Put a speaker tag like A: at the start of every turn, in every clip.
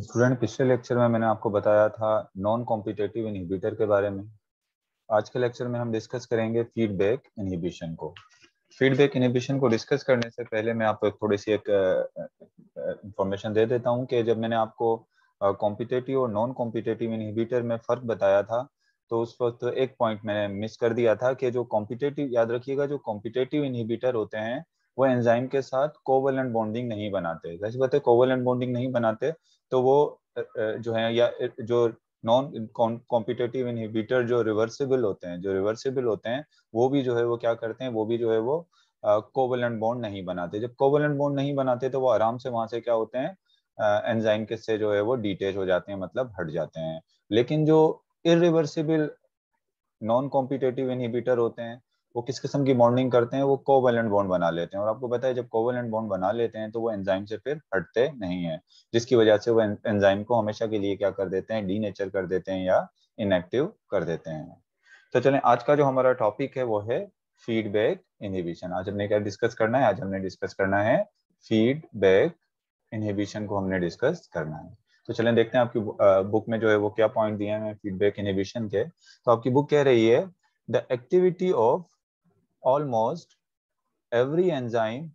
A: Student पिछले lecture में मैंने आपको बताया था नॉन कॉम्पिटेटिव इनहिबिटर के बारे में आज के लेक्चर में हम डिस्कस करेंगे फीडबैक इनहिबिशन को फीडबैक इनहिबिशन को डिस्कस करने से पहले मैं आपको थोड़ी सी एक इंफॉर्मेशन दे देता हूं कि जब मैंने आपको कॉम्पिटेटिव और नॉन कॉम्पिटेटिव इनहिबिटर में फ़र्क बताया था तो उस वक्त तो एक पॉइंट मैंने मिस कर दिया था कि जो कॉम्पिटेटिव याद रखिएगा जो कॉम्पिटेटिव इनहिबिटर होते हैं वो एंजाइम के साथ कोवलेंट बॉन्डिंग नहीं बनाते जैसे बताते है कोवलेंट बॉन्डिंग नहीं बनाते तो वो जो है या जो नॉन कॉम्पिटेटिव इनहिबिटर जो रिवर्सिबल होते हैं जो रिवर्सिबल होते हैं वो भी जो है वो क्या करते हैं वो भी जो है वो कोवलेंट बॉन्ड नहीं बनाते जब कोवलेंट बॉन्ड नहीं बनाते तो वो आराम से वहां से क्या होते हैं एंजाइम के से जो है वो डिटेच हो जाते हैं मतलब हट जाते हैं लेकिन जो इरिवर्सिबल नॉन कॉम्पिटेटिव इनहिबिटर होते हैं वो किस किस्म की बॉन्डिंग करते हैं वो कोवेलेंट बॉन्ड बना लेते हैं और आपको पता है जब कोवेलेंट बॉन्ड बना लेते हैं तो वो एंजाइम से फिर हटते नहीं है जिसकी वजह से वो एंजाइम को हमेशा के लिए क्या कर देते हैं डी कर देते हैं या इनएक्टिव कर देते हैं तो चले आज का जो हमारा टॉपिक है वो है फीडबैक इनहिबिशन आज हमने क्या डिस्कस करना है आज हमने डिस्कस करना है फीडबैक इनहिबिशन को हमने डिस्कस करना है तो चलें देखते हैं आपकी बुक में जो है वो क्या पॉइंट दिए हैं फीडबैक इनहिबिशन के तो आपकी बुक कह रही है the activity of almost every enzyme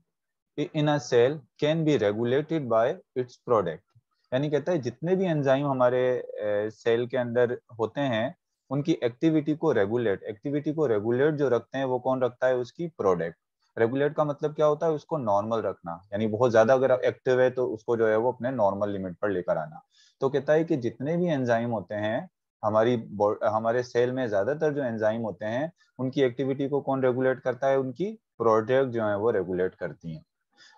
A: in a cell can be regulated by its product यानी कहता है जितने भी एंजाइम हमारे सेल के अंदर होते हैं उनकी एक्टिविटी को रेगुलेट एक्टिविटी को रेगुलेट जो रखते हैं वो कौन रखता है उसकी प्रोडक्ट रेगुलेट का मतलब क्या होता है उसको नॉर्मल रखना यानी बहुत ज्यादा अगर एक्टिव है तो उसको जो है वो अपने नॉर्मल लिमिट पर लेकर आना तो कहता है कि जितने भी एंजाइम होते हैं हमारी हमारे सेल में ज्यादातर जो एंजाइम होते हैं उनकी एक्टिविटी को कौन रेगुलेट करता है उनकी प्रोडक्ट जो है वो रेगुलेट करती हैं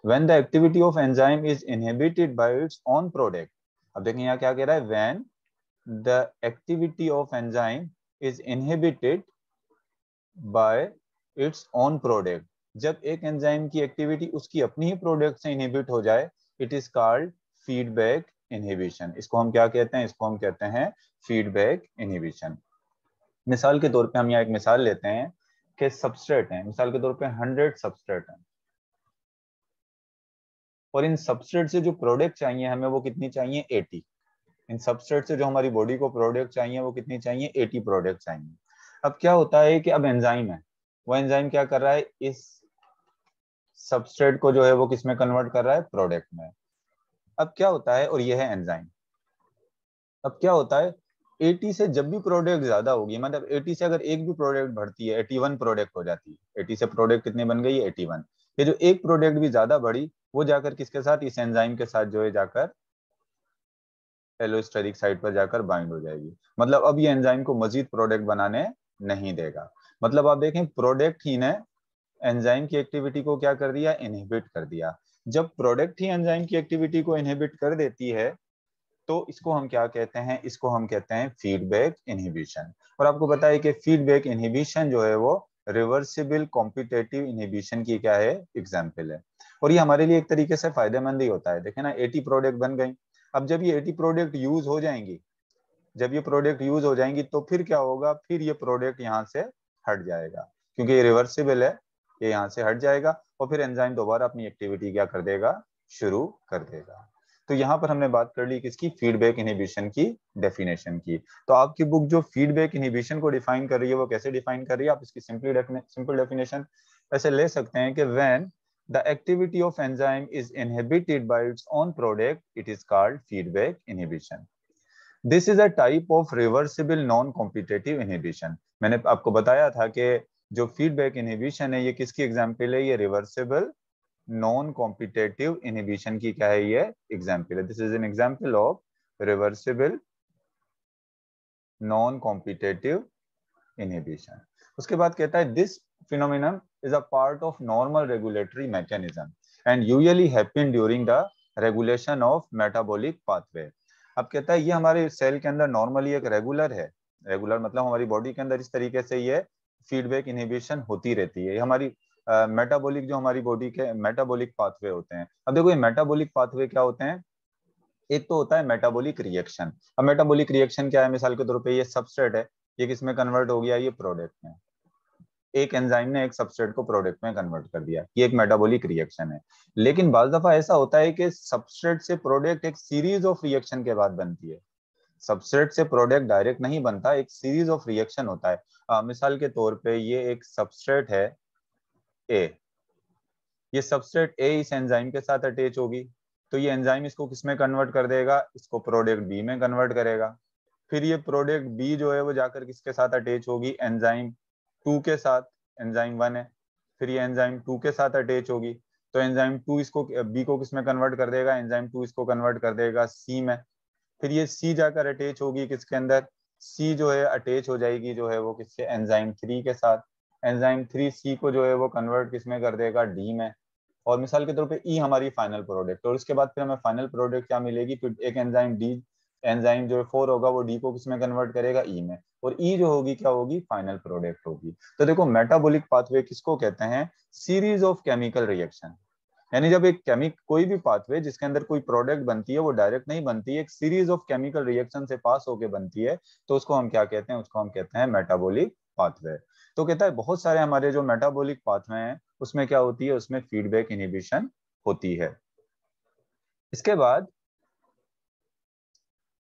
A: when the activity of enzyme is inhibited by its own product अब देखें यहाँ क्या कह रहा है when the activity of enzyme is inhibited by its own product जब एक एंजाइम की एक्टिविटी उसकी अपनी ही प्रोडक्ट से इनहिबिट हो जाए it is called feedback inhibition इसको हम क्या कहते हैं इसको हम कहते हैं फीडबैक इनहिबिशन मिसाल के तौर पे हम यहाँ एक मिसाल लेते हैं कि सबस्ट्रेट है मिसाल के तौर पे हंड्रेड सबस्ट्रेट हैं और इन सबस्ट्रेट से जो प्रोडक्ट चाहिए हमें वो कितनी चाहिए एटी इन सबस्ट्रेट से जो हमारी बॉडी को प्रोडक्ट चाहिए वो कितनी चाहिए एटी प्रोडक्ट चाहिए अब क्या होता है कि अब एंजाइम है वो एंजाइम क्या कर रहा है इस सबस्ट्रेट को जो है वो किसमें कन्वर्ट कर रहा है प्रोडक्ट में अब क्या होता है और ये है एंजाइम अब क्या होता है 80 से जब भी प्रोडक्ट ज्यादा होगी मतलब 80 से अगर एक भी प्रोडक्ट बढ़ती है 81 प्रोडक्ट हो जाती है 80 से प्रोडक्ट कितने बन गई 81 ये जो एक प्रोडक्ट भी ज्यादा बढ़ी वो जाकर किसके साथ इस एंजाइम के साथ जो है जाकर एलोस्टेरिक साइड पर जाकर बाइंड हो जाएगी मतलब अब ये एंजाइम को मजीद प्रोडक्ट बनाने नहीं देगा मतलब आप देखें प्रोडक्ट ही ने एंजाइम की एक्टिविटी को क्या कर दिया इनहिबिट कर दिया जब प्रोडक्ट ही एंजाइम की एक्टिविटी को इनहिबिट कर देती है तो इसको हम क्या कहते हैं इसको हम कहते हैं फीडबैक इनहिबिशन और आपको हम्म। बताइए कि फीडबैक इनहिबिशन जो है वो रिवर्सिबल कॉम्पिटेटिव इनहिबिशन की क्या है एग्जाम्पल है और ये हमारे लिए एक तरीके से फायदेमंद ही होता है देखे ना एटी प्रोडक्ट बन गई अब जब ये एटी प्रोडक्ट यूज हो जाएंगी जब ये प्रोडक्ट यूज हो जाएंगी तो फिर क्या होगा फिर ये प्रोडक्ट यहाँ से हट जाएगा क्योंकि ये रिवर्सिबल है ये यहाँ से हट जाएगा और फिर एंजाइम दोबारा अपनी एक्टिविटी क्या कर देगा शुरू कर देगा तो यहाँ पर हमने बात कर ली किसकी फीडबैक इनिबिशन की डेफिनेशन की तो आपकी बुक जो फीडबैक इनिबिशन को डिफाइन कर रही है वो कैसे डिफाइन कर रही है आप इसकी सिंपली सिंपल डेफिनेशन ऐसे ले सकते हैं कि when the activity of enzyme is inhibited by its own product it is called feedback inhibition this is a type of reversible non competitive inhibition मैंने आपको बताया था कि जो फीडबैक इनहिबिशन है ये किसकी एग्जाम्पल है ये रिवर्सेबल नॉन कॉम्पिटेटिव इनहिबिशन की क्या है ये एग्जाम्पल है this is an example of reversible non competitive inhibition उसके बाद कहता है this phenomenon is a part of normal regulatory mechanism and usually happen during the regulation of metabolic pathway अब कहता है ये हमारे सेल के अंदर नॉर्मली एक रेगुलर है रेगुलर मतलब हमारी बॉडी के अंदर इस तरीके से ये फीडबैक इनहिबिशन होती रहती है हमारी मेटाबॉलिक uh, जो हमारी बॉडी के मेटाबॉलिक पाथवे होते हैं अब देखो ये मेटाबॉलिक पाथवे क्या होते हैं एक तो होता है मेटाबॉलिक रिएक्शन अब मेटाबॉलिक रिएक्शन क्या है मिसाल के तौर पे ये सबस्ट्रेट है ये किसमें कन्वर्ट हो गया ये प्रोडक्ट में एक एंजाइम ने एक सबस्ट्रेट को प्रोडक्ट में कन्वर्ट कर दिया ये एक मेटाबोलिक रिएक्शन है लेकिन बाज दफा ऐसा होता है कि सबस्ट्रेट से प्रोडक्ट एक सीरीज ऑफ रिएक्शन के बाद बनती है सबसेट से प्रोडक्ट डायरेक्ट नहीं बनता एक सीरीज ऑफ रिएक्शन होता है आ, मिसाल के तौर पे ये एक सबसेट है ए ये सबसेट ए इस एंजाइम के साथ अटैच होगी तो ये एंजाइम इसको किसमें कन्वर्ट कर देगा इसको प्रोडक्ट बी में कन्वर्ट करेगा फिर ये प्रोडक्ट बी जो है वो जाकर किसके साथ अटैच होगी एंजाइम टू के साथ एंजाइम वन है फिर ये एंजाइम टू के साथ अटैच होगी तो एंजाइम टू इसको बी को किसमें कन्वर्ट कर देगा एंजाइम टू इसको कन्वर्ट कर देगा सी में फिर ये सी जाकर अटैच होगी किसके अंदर सी जो है अटैच हो जाएगी जो है वो किससे एंजाइम थ्री के साथ एंजाइम थ्री सी को जो है वो कन्वर्ट किसमें कर देगा डी में और मिसाल के तौर पे ई e हमारी फाइनल प्रोडक्ट और उसके बाद फिर हमें फाइनल प्रोडक्ट क्या मिलेगी फिर एक एंजाइम डी एंजाइम जो है फोर होगा वो डी को किसमें कन्वर्ट करेगा ई e में और ई e जो होगी क्या होगी फाइनल प्रोडक्ट होगी तो देखो मेटाबोलिक पाथवे किसको कहते हैं सीरीज ऑफ केमिकल रिएक्शन यानी जब एक केमिक कोई भी पाथवे जिसके अंदर कोई प्रोडक्ट बनती है वो डायरेक्ट नहीं बनती है एक सीरीज ऑफ केमिकल रिएक्शन से पास होके बनती है तो उसको हम क्या कहते हैं उसको हम कहते हैं मेटाबोलिक पाथवे तो कहता है बहुत सारे हमारे जो मेटाबोलिक पाथवे हैं उसमें क्या होती है उसमें फीडबैक इनिबिशन होती है इसके बाद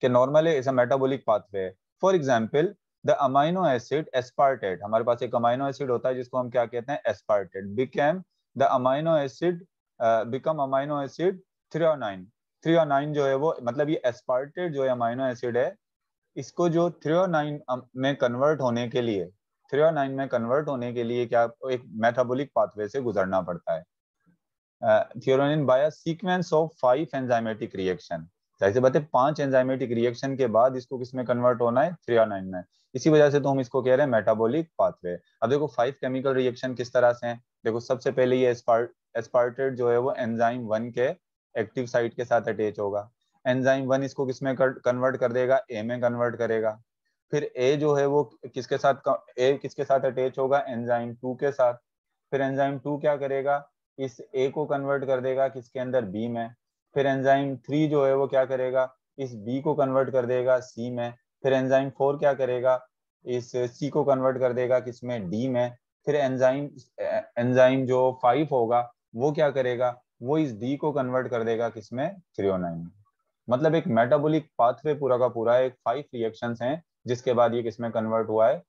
A: कि नॉर्मल है a pathway for example the amino acid aspartate हमारे पास एक अमाइनो एसिड होता है जिसको हम क्या कहते हैं aspartate became the amino acid become amino acid three और नाइन थ्री और नाइन जो है वो मतलब ये एस्पार्टेड जो है अमाइनो एसिड है इसको जो थ्री और नाइन में कन्वर्ट होने के लिए थ्री और नाइन में कन्वर्ट होने के लिए क्या एक मेथाबोलिक पाथवे से गुजरना पड़ता है threonine by sequence of five enzymatic reaction जैसे बताते पांच एंजाइमेटिक रिएक्शन के बाद इसको किस में कन्वर्ट होना है थ्री और नाइन में इसी वजह से तो हम इसको कह रहे हैं मेटाबॉलिक पाथवे अब देखो फाइव केमिकल रिएक्शन किस तरह से हैं देखो सबसे पहले ये एस्पार्टेट जो है वो एंजाइम वन के एक्टिव साइट के साथ अटैच होगा एंजाइम वन इसको किस में कन्वर्ट कर देगा ए में कन्वर्ट करेगा फिर ए जो है वो किसके साथ ए किसके साथ अटैच होगा एंजाइम टू के साथ फिर एंजाइम टू क्या करेगा इस ए को कन्वर्ट कर देगा किसके अंदर बी में फिर एंजाइम थ्री जो है वो क्या करेगा इस बी को कन्वर्ट कर देगा सी में फिर एंजाइम फोर क्या करेगा इस सी को कन्वर्ट कर देगा किसमें डी में फिर एंजाइम एंजाइम जो फाइव होगा वो क्या करेगा वो इस डी को कन्वर्ट कर देगा किसमें थ्री ओ नाइन में मतलब एक मेटाबोलिक पाथवे पूरा का पूरा एक फाइव रिएक्शन है जिसके बाद ये किसमें कन्वर्ट हुआ है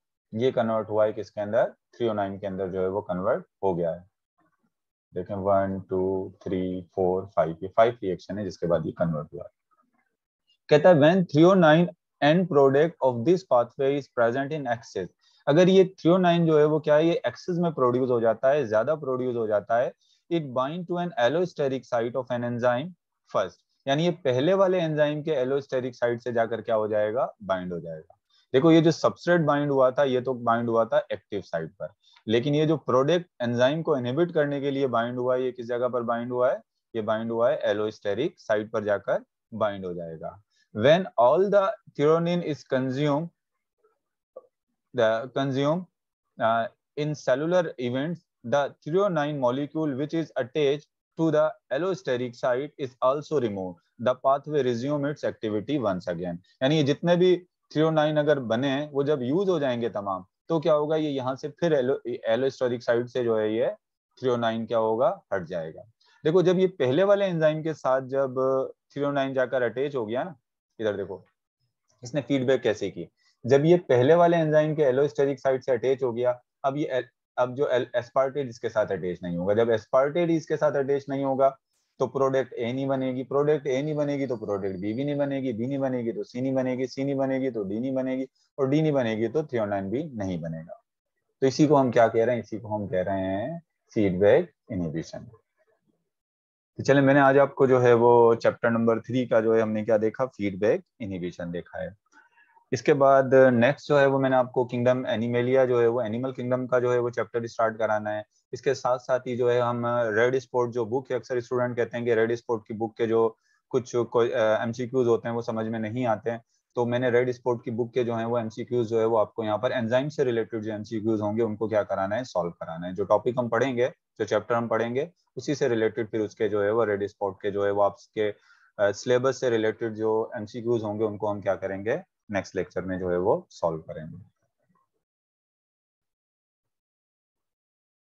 A: ये कन्वर्ट हुआ है किसके अंदर थ्री ओ नाइन के अंदर जो है वो कन्वर्ट हो गया है देखें one two three four five ये फाइव रिएक्शन है जिसके बाद ये कन्वर्ट हुआ है कहता है when nine end product of this pathway is present in excess अगर ये नाइन oh जो है वो क्या है ये एक्सेस में प्रोड्यूस हो जाता है ज्यादा प्रोड्यूस हो जाता है it bind to an allosteric site of an enzyme first यानी ये पहले वाले एंजाइम के एलोस्टेरिक साइट से जाकर क्या हो जाएगा बाइंड हो जाएगा देखो ये जो सबस्ट्रेट बाइंड हुआ था ये तो बाइंड हुआ था एक्टिव साइट पर लेकिन ये जो प्रोडक्ट एंजाइम को इनहिबिट करने के लिए बाइंड हुआ है ये किस जगह पर बाइंड हुआ है ये बाइंड हुआ है एलोस्टेरिक साइट पर जाकर बाइंड हो जाएगा when all the threonine is consumed the consumed uh, in cellular the threonine molecule which is attached to the allosteric site is also removed. The pathway resume its activity once again. यानी जितने भी threonine अगर बने वो जब use हो जाएंगे तमाम तो क्या होगा ये यहाँ से फिर एलो एलोस्टोरिक साइड से जो है ये थ्रियोनाइन क्या होगा हट जाएगा देखो जब ये पहले वाले एंजाइम के साथ जब थ्रियोनाइन जाकर अटैच हो गया ना इधर देखो इसने फीडबैक कैसे की जब ये पहले वाले एंजाइम के एलोस्टेरिक साइड से अटैच हो गया अब ये अब जो एस्पार्टेड इसके साथ अटैच नहीं होगा जब एस्पार्टेड इसके साथ अटैच नहीं होगा तो प्रोडक्ट ए नहीं बनेगी प्रोडक्ट ए नहीं बनेगी तो प्रोडक्ट बी भी नहीं बनेगी बी नहीं बनेगी तो सी नहीं बनेगी सी नहीं बनेगी तो डी नहीं बनेगी और डी नहीं बनेगी तो थ्रियोनाइन भी नहीं बनेगा तो इसी को हम क्या कह रहे हैं इसी को हम कह रहे हैं फीडबैक इनिबिशन तो चले मैंने आज आपको जो है वो चैप्टर नंबर थ्री का जो है हमने क्या देखा फीडबैक इनिबिशन देखा है इसके बाद नेक्स्ट uh, जो है वो मैंने आपको किंगडम एनिमेलिया जो है वो एनिमल किंगडम का जो है वो चैप्टर स्टार्ट कराना है इसके साथ साथ ही जो है हम रेड uh, स्पोर्ट जो बुक है अक्सर स्टूडेंट कहते हैं कि रेड स्पोर्ट की बुक के जो कुछ एम uh, होते हैं वो समझ में नहीं आते हैं तो मैंने रेड स्पोर्ट की बुक के जो है वो एम जो है वो आपको यहाँ पर एंजाइम से रिलेटेड जो एम होंगे उनको क्या कराना है सॉल्व कराना है जो टॉपिक हम पढ़ेंगे जो चैप्टर हम पढ़ेंगे उसी से रिलेटेड फिर उसके जो है वो रेड स्पोर्ट के जो है वो आपके सिलेबस से रिलेटेड जो एम होंगे उनको हम क्या करेंगे नेक्स्ट लेक्चर में जो है वो सॉल्व करेंगे